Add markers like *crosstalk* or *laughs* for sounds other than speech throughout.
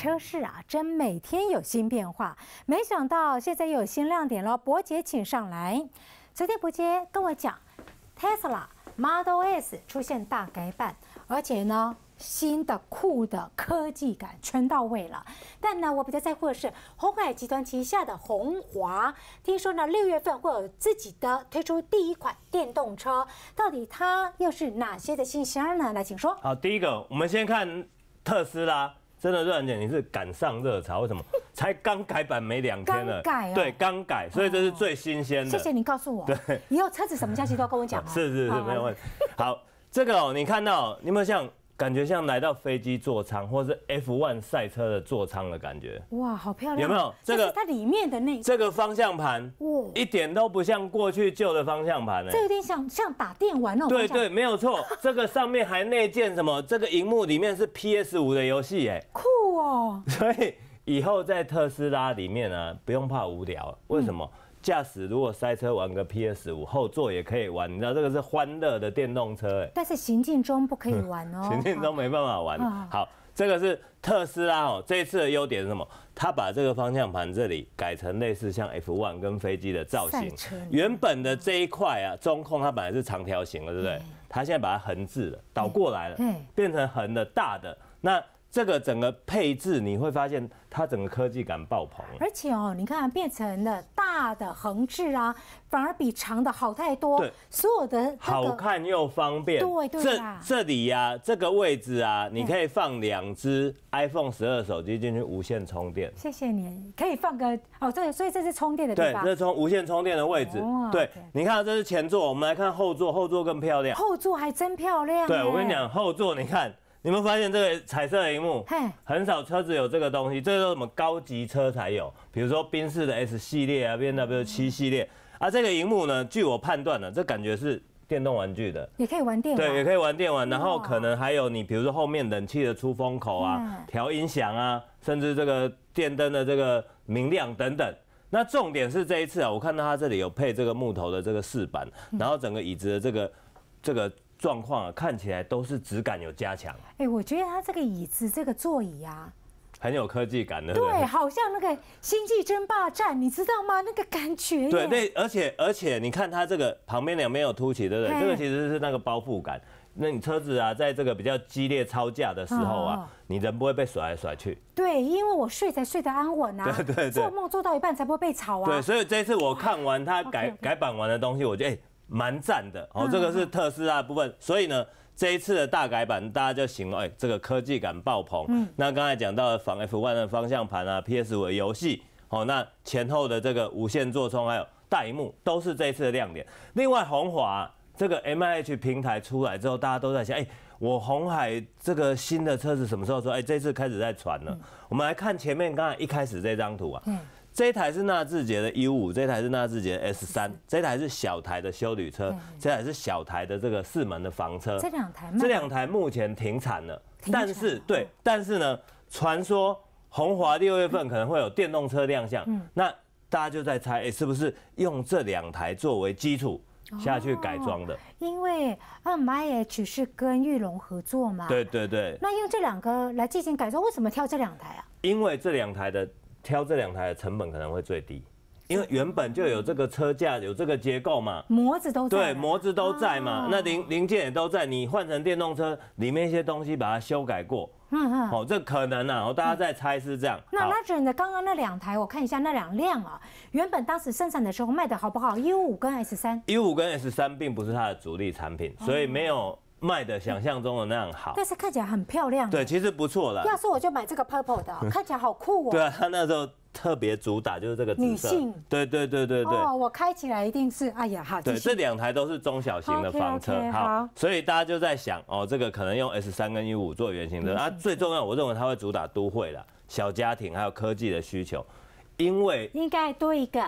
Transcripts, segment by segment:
车市啊，真每天有新变化，没想到现在又有新亮点了。博杰请上来。昨天博杰跟我讲，s l a Model S 出现大改版，而且呢，新的酷的科技感全到位了。但呢，我比较在乎的是红海集团旗下的红华，听说呢，六月份会有自己的推出第一款电动车，到底它又是哪些的新鲜呢？来，请说。好，第一个，我们先看特斯拉。真的是很巧，你是赶上热潮，为什么？才刚改版没两天了，对，刚改，所以这是最新鲜的。谢谢你告诉我。对，以后车子什么价钱都要跟我讲啊。*laughs* 是是是，没有问题。好，这个哦，你看到有没有像？感觉像来到飞机座舱，或是 F1 赛车的座舱的感觉。哇，好漂亮！有没有这个？它里面的那这个方向盘，哇，一点都不像过去旧的方向盘呢。这有点像像打电玩哦。对对，没有错。*laughs* 这个上面还内建什么？这个荧幕里面是 PS5 的游戏哎，酷哦。*laughs* 所以以后在特斯拉里面呢，不用怕无聊。为什么？驾驶如果塞车玩个 PS 五，后座也可以玩，你知道这个是欢乐的电动车哎。但是行进中不可以玩哦。*laughs* 行进中没办法玩。好，这个是特斯拉哦，这次的优点是什么？它把这个方向盘这里改成类似像 F1 跟飞机的造型。原本的这一块啊，中控它本来是长条形的，对不对？它现在把它横置了，倒过来了，变成横的大的那。这个整个配置你会发现它整个科技感爆棚，而且哦，你看变成了大的横置啊，反而比长的好太多。对，所有的好看又方便。对对啊。这这里呀，这个位置啊，你可以放两支 iPhone 十二手机进去无线充电。谢谢你，可以放个哦，对，所以这是充电的地方。对，这是充无线充电的位置。对，你看这是前座，我们来看后座，后座更漂亮。后座还真漂亮。对，我跟你讲，后座你看。你们发现这个彩色荧幕，很少车子有这个东西，这是什么高级车才有？比如说宾士的 S 系列啊，B W 七系列啊，这个荧幕呢，据我判断呢，这感觉是电动玩具的，也可以玩电，对，也可以玩电玩，然后可能还有你比如说后面冷气的出风口啊，调音响啊，甚至这个电灯的这个明亮等等。那重点是这一次啊，我看到它这里有配这个木头的这个饰板，然后整个椅子的这个这个。状况看起来都是质感有加强。哎，我觉得它这个椅子这个座椅啊，很有科技感的。对，好像那个星际争霸战，你知道吗？那个感觉。对对，而且而且你看它这个旁边两边有凸起，对不对？这个其实是那个包覆感。那你车子啊，在这个比较激烈超价的时候啊，你人不会被甩来甩去。对，因为我睡才睡得安稳啊。*laughs* 对对对。做梦做到一半才不会被吵啊。对，所以这次我看完它改改版完的东西，我觉得。蛮赞的哦，这个是特斯拉部分，所以呢，这一次的大改版大家就形容，哎，这个科技感爆棚。那刚才讲到仿 F1 的方向盘啊，PS5 游戏，哦，那前后的这个无线座充还有大屏幕都是这一次的亮点。另外，红华这个 MH i 平台出来之后，大家都在想，哎，我红海这个新的车子什么时候说？哎，这次开始在传了。我们来看前面刚才一开始这张图啊。这台是纳智捷的 U5，这台是纳智捷 S3，这台是小台的修旅车，这台是小台的这个四门的房车。这两台这两台目前停产了，但是对，但是呢，传说宏华六月份可能会有电动车亮相，那大家就在猜，哎，是不是用这两台作为基础下去改装的？因为二 M I H 是跟裕龙合作嘛。对对对。那用这两个来进行改装，为什么挑这两台啊？因为这两台的。挑这两台的成本可能会最低，因为原本就有这个车架、有这个结构嘛，模子都在，对，模子都在嘛，那零零件也都在，你换成电动车，里面一些东西把它修改过，嗯嗯，哦，这可能啊，大家在猜是这样。那那讲的刚刚那两台，我看一下那两辆啊，原本当时生产的时候卖的好不好？U 五跟 S 三，U 五跟 S 三并不是它的主力产品，所以没有。卖的想象中的那样好，但是看起来很漂亮。对，其实不错了。要是我就买这个 purple 的，看起来好酷哦。对啊，他那时候特别主打就是这个紫色。女性。对对对对对。哦，我开起来一定是，哎呀，好。对，这两台都是中小型的房车。好。所以大家就在想，哦，这个可能用 S 三跟 E 五做原型车。啊，最重要，我认为它会主打都会的、小家庭还有科技的需求，因为应该多一个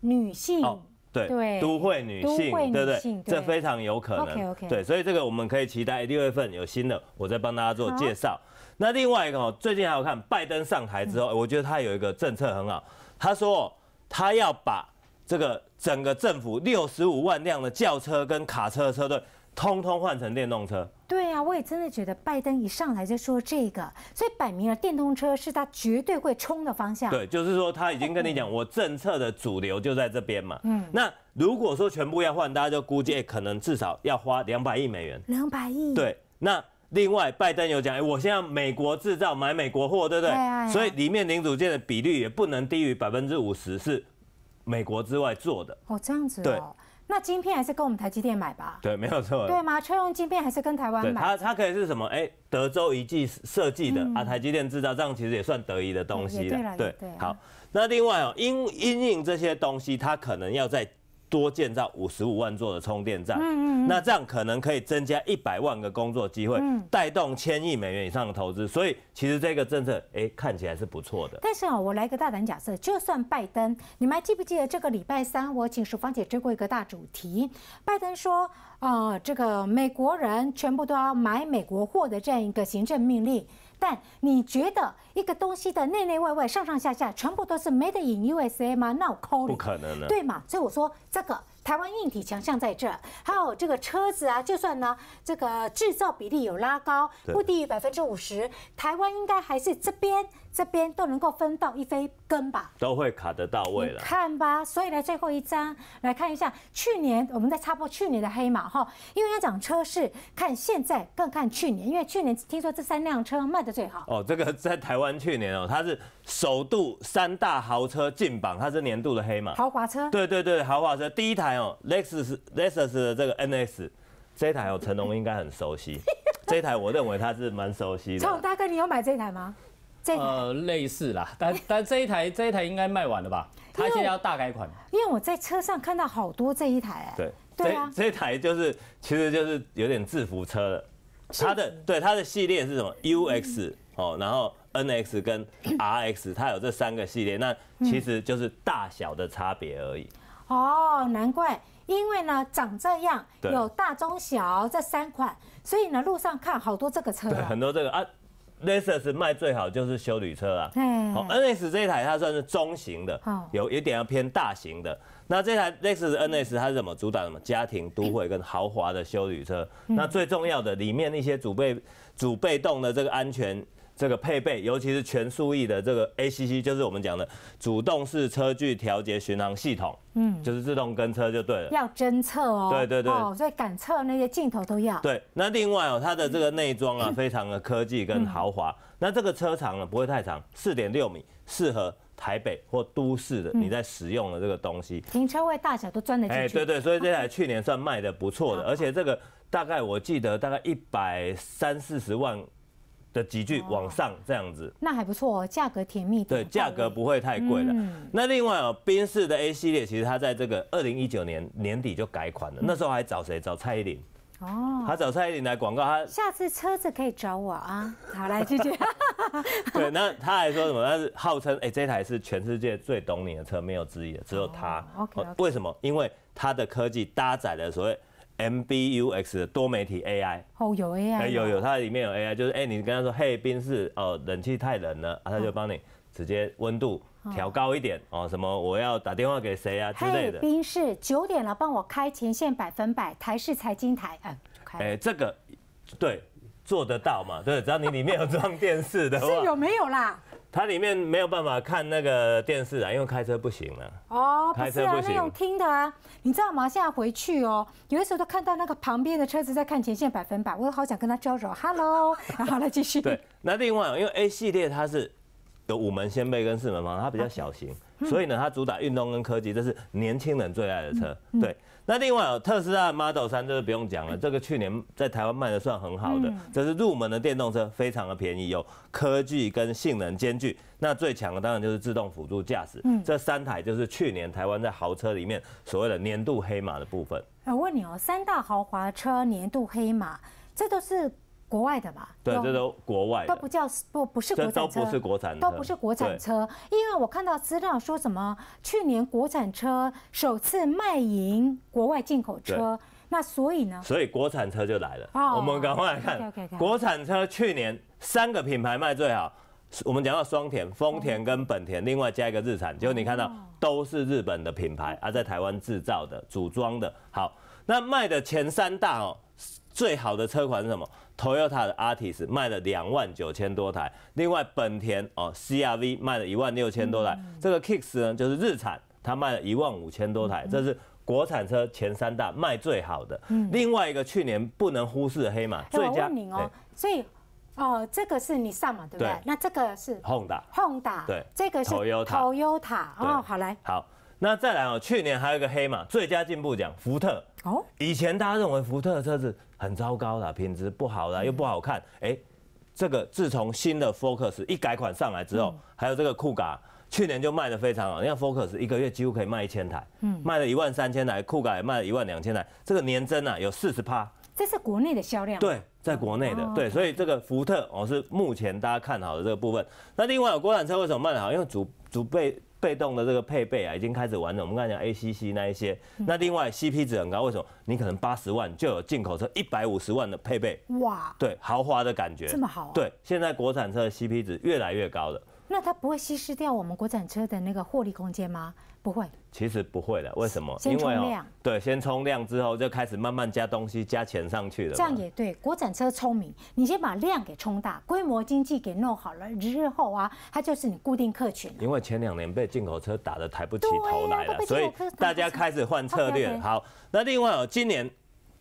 女性。对，都会女性，对不对？这非常有可能。对，所以这个我们可以期待六月份有新的，我再帮大家做介绍。那另外一个哦，最近还有看拜登上台之后，我觉得他有一个政策很好，他说他要把这个整个政府六十五万辆的轿车跟卡车车队。通通换成电动车？对啊，我也真的觉得拜登一上来就说这个，所以摆明了电动车是他绝对会冲的方向。对，就是说他已经跟你讲，我政策的主流就在这边嘛。嗯。那如果说全部要换，大家就估计可能至少要花两百亿美元。两百亿。对。那另外，拜登有讲，哎，我现在美国制造，买美国货，对不对？所以里面零组件的比率也不能低于百分之五十，是美国之外做的。哦，这样子。对。那晶片还是跟我们台积电买吧，对，没有错。对吗？车用晶片还是跟台湾买？它它可以是什么？哎，德州仪器设计的啊，台积电制造，这样其实也算得意的东西了。对，对。好，那另外哦，因因应这些东西，它可能要在。多建造五十五万座的充电站，那这样可能可以增加一百万个工作机会，带动千亿美元以上的投资。所以其实这个政策，哎，看起来是不错的。但是啊，我来个大胆假设，就算拜登，你们还记不记得这个礼拜三，我请淑芳姐追过一个大主题，拜登说啊，这个美国人全部都要买美国货的这样一个行政命令。但你觉得一个东西的内内外外上上下下全部都是 made in USA 吗？No，不可能的，对嘛？所以我说这个台湾硬体强项在这，还有这个车子啊，就算呢这个制造比例有拉高不低于百分之五十，台湾应该还是这边。这边都能够分到一杯羹吧，都会卡得到位了。看吧，所以呢，最后一张来看一下，去年我们在插播去年的黑马哈，因为要讲车市，看现在更看去年，因为去年听说这三辆车卖的最好。哦，这个在台湾去年哦，它是首度三大豪车进榜，它是年度的黑马。豪华车。对对对，豪华车第一台哦，Lexus Lexus 的这个 NS 这台哦，成龙应该很熟悉。*laughs* 这台我认为它是蛮熟悉的。成龙大哥，你有买这台吗？呃，类似啦，但但这一台这一台应该卖完了吧？它现在要大改款。因为我在车上看到好多这一台，对对啊，这一台就是其实就是有点制服车的，它的对它的系列是什么？U X 哦，然后 N X 跟 R X 它有这三个系列，那其实就是大小的差别而已。哦，难怪，因为呢长这样有大中小这三款，所以呢路上看好多这个车，很多这个啊。雷瑟是卖最好就是修旅车啊，好，NS 这台它算是中型的，有有点要偏大型的。那这台雷瑟 NS 它是怎么主打什么家庭、都会跟豪华的修旅车？那最重要的里面那些主被主被动的这个安全。这个配备，尤其是全速域的这个 ACC，就是我们讲的主动式车距调节巡航系统，嗯，就是自动跟车就对了。要侦测哦。对对对。所以感测那些镜头都要。对，那另外哦，它的这个内装啊，*laughs* 非常的科技跟豪华。那这个车长呢，不会太长，四点六米，适合台北或都市的你在使用的这个东西，停车位大小都钻得进去。哎，对对，所以这台去年算卖的不错的，而且这个大概我记得大概一百三四十万。的几句往上这样子，那还不错哦，价格甜蜜。对，价格不会太贵了。那另外哦，宾士的 A 系列其实它在这个二零一九年年底就改款了，那时候还找谁？找蔡依林。哦。他找蔡依林来广告，他下次车子可以找我啊。*laughs* 好来继续。*laughs* 对，那他还说什么？他是号称哎，这台是全世界最懂你的车，没有之一的，只有他。OK。为什么？因为它的科技搭载了所谓。M B U X 多媒体 A I，哦有 A I，有有它里面有 A I，就是哎你跟他说嘿冰室哦冷气太冷了，他就帮你直接温度调高一点哦什么我要打电话给谁啊之类的，冰室九点了帮我开前线百分百台式财经台嗯、就开，哎这个对做得到嘛对，只要你里面有装电视的话 *laughs* 是有没有啦。它里面没有办法看那个电视啊，因为开车不行了。哦，开车不行，听的啊，你知道吗？现在回去哦，有的时候都看到那个旁边的车子在看前线百分百，我好想跟他交手 h e l l o 然后来继续。对，那另外因为 A 系列它是有五门掀背跟四门嘛，它比较小型。所以呢，它主打运动跟科技，这是年轻人最爱的车。对，那另外有特斯拉 Model 三就是不用讲了，这个去年在台湾卖的算很好的，这是入门的电动车，非常的便宜，有科技跟性能兼具。那最强的当然就是自动辅助驾驶。嗯，这三台就是去年台湾在豪车里面所谓的年度黑马的部分。我问你哦，三大豪华车年度黑马，这都是？国外的嘛，对，这都国外，都不叫不不是国产车，都不是国产，都不是国产车，因为我看到资料说什么，去年国产车首次卖赢国外进口车，那所以呢，所以国产车就来了，我们赶快来看，国产车去年三个品牌卖最好，我们讲到双田、丰田跟本田，另外加一个日产，结果你看到都是日本的品牌，而在台湾制造的组装的，好，那卖的前三大哦。最好的车款是什么？Toyota 的 Artis 卖了两万九千多台，另外本田哦 CRV 卖了一万六千多台，这个 Kicks 呢就是日产，它卖了一万五千多台，这是国产车前三大卖最好的。另外一个去年不能忽视的黑马，我问你哦，所以哦这个是你上嘛，对不对？那这个是 Honda，Honda，对，这个是 Toyota，哦，好来，好，那再来哦，去年还有一个黑马，最佳进步奖，福特哦，以前大家认为福特的车子。很糟糕的，品质不好的又不好看，哎，这个自从新的 Focus 一改款上来之后，还有这个酷改，去年就卖的非常好。你看 Focus 一个月几乎可以卖一千台，嗯，卖了一万三千台，酷改卖了一万两千台，这个年增啊有四十趴。这是国内的销量。对，在国内的，对，所以这个福特我是目前大家看好的这个部分。那另外有国产车为什么卖的好？因为主主备。被动的这个配备啊，已经开始完了。我们刚才讲 A C C 那一些，那另外 C P 值很高，为什么？你可能八十万就有进口车一百五十万的配备，哇，对，豪华的感觉，这么好。对，现在国产车 C P 值越来越高了。那它不会稀释掉我们国产车的那个获利空间吗？不会，其实不会的。为什么？因为、量，对，先冲量之后就开始慢慢加东西、加钱上去了。这样也对，国产车聪明，你先把量给冲大，规模经济给弄好了日后啊，它就是你固定客群。因为前两年被进口车打得抬不起头来了，所以大家开始换策略。好，那另外哦，今年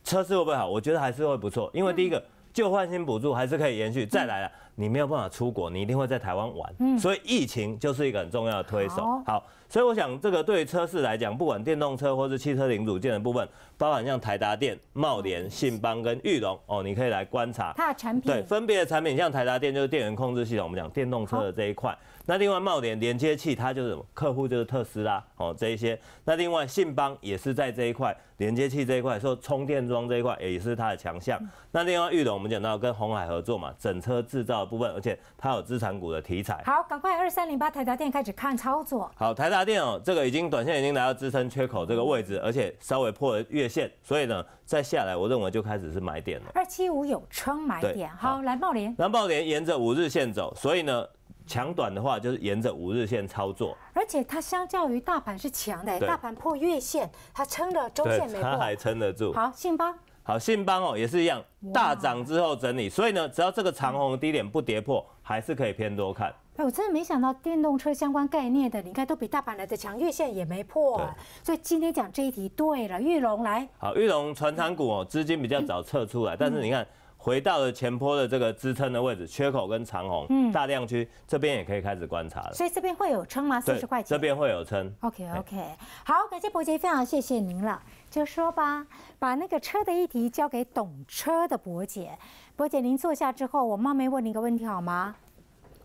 车市会不会好？我觉得还是会不错，因为第一个旧换新补助还是可以延续，再来了。你没有办法出国，你一定会在台湾玩，嗯，所以疫情就是一个很重要的推手。好，所以我想这个对于车市来讲，不管电动车或是汽车零组件的部分，包含像台达电、茂联、信邦跟裕隆，哦，你可以来观察它的产品，对，分别的产品，像台达电就是电源控制系统，我们讲电动车的这一块。那另外茂联连接器，它就是客户就是特斯拉，哦，这一些。那另外信邦也是在这一块连接器这一块，说充电桩这一块也是它的强项。那另外裕隆，我们讲到跟红海合作嘛，整车制造。部分，而且它有资产股的题材。好，赶快二三零八台达电开始看操作。好，台达电哦，这个已经短线已经来到支撑缺口这个位置，而且稍微破了月线，所以呢，再下来我认为就开始是买点了。二七五有撑买点，好，蓝茂联。蓝茂联沿着五日线走，所以呢，强短的话就是沿着五日线操作。而且它相较于大盘是强的，大盘破月线，它撑了中线没破，它还撑得住。好，信邦。好，信邦哦也是一样，大涨之后整理，所以呢，只要这个长虹低点不跌破，还是可以偏多看。哎，我真的没想到电动车相关概念的，你看都比大盘来的强，月线也没破。所以今天讲这一题，对了，玉龙来。好，玉龙船长股哦，资金比较早撤出来，但是你看。回到了前坡的这个支撑的位置，缺口跟长虹，嗯，大量区这边也可以开始观察了。所以这边会有撑吗？四十块钱。这边会有撑。OK OK，好，感谢伯姐，非常谢谢您了。就说吧，把那个车的议题交给懂车的伯姐。伯姐，您坐下之后，我冒昧问你一个问题好吗？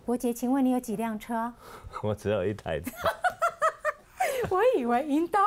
伯姐，请问你有几辆车？*laughs* 我只有一台车。我以为引导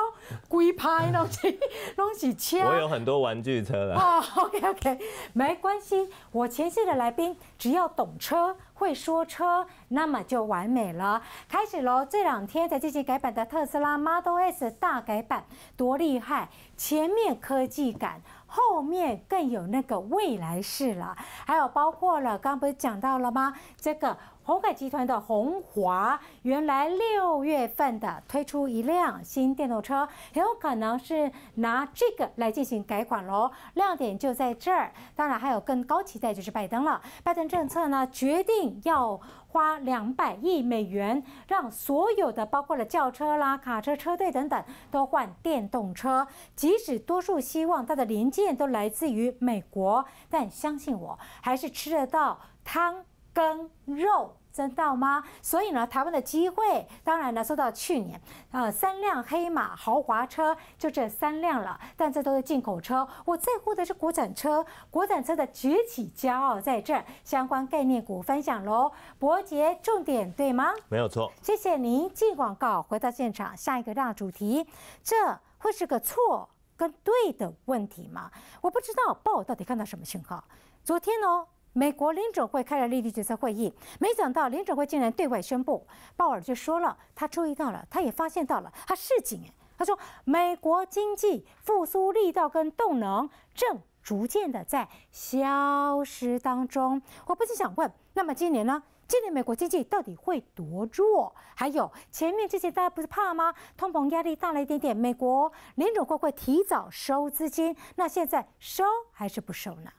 龟拍东西东西车。我有很多玩具车啦。哦，OK OK，没关系。我前世的来宾只要懂车、会说车，那么就完美了。开始喽！这两天才进行改版的特斯拉 Model S 大改版，多厉害！前面科技感，后面更有那个未来式了。还有包括了，刚不是讲到了吗？这个。鸿海集团的鸿华原来六月份的推出一辆新电动车，很有可能是拿这个来进行改款喽。亮点就在这儿，当然还有更高期待就是拜登了。拜登政策呢，决定要花两百亿美元，让所有的包括了轿车啦、卡车车队等等都换电动车。即使多数希望它的零件都来自于美国，但相信我还是吃得到汤。跟肉知道吗？所以呢，台湾的机会，当然呢，说到去年，呃，三辆黑马豪华车就这三辆了，但这都是进口车，我在乎的是国产车，国产车的崛起骄傲在这，相关概念股分享喽。伯杰，重点对吗？没有错，谢谢您。进广告，回到现场，下一个大主题，这会是个错跟对的问题吗？我不知道报到底看到什么讯号，昨天哦。美国联准会开了利率决策会议，没想到联准会竟然对外宣布，鲍尔就说了，他注意到了，他也发现到了，他示警，他说美国经济复苏力道跟动能正逐渐的在消失当中。我不禁想问，那么今年呢？今年美国经济到底会多弱？还有前面这些大家不是怕吗？通膨压力大了一点点，美国联准会会提早收资金，那现在收还是不收呢？